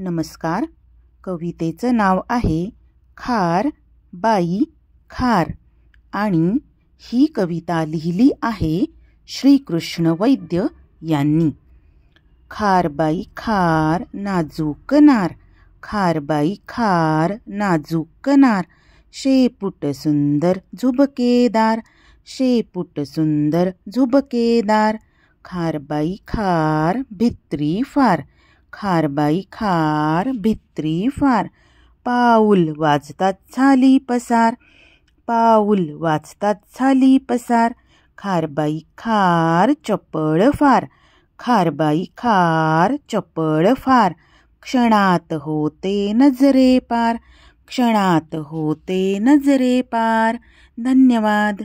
नमस्कार कवितेचं नाव आहे खार बाई खार आणि ही कविता लिहिली आहे श्रीकृष्ण वैद्य यांनी खारबाई खार नाजूक कनार खारबाई खार नाजूक कनार शेपुट सुंदर झुबकेदार शेपुट सुंदर झुबकेदार खारबाई खार भित्री फार खारबाई खार भित्री फार पाऊल वाजतात झाली पसार पाऊल वाचतात झाली पसार खारबाई खार चपळ फार खारबाई खार चपळ फार क्षणात होते नजरे पार क्षणात होते नजरे पार धन्यवाद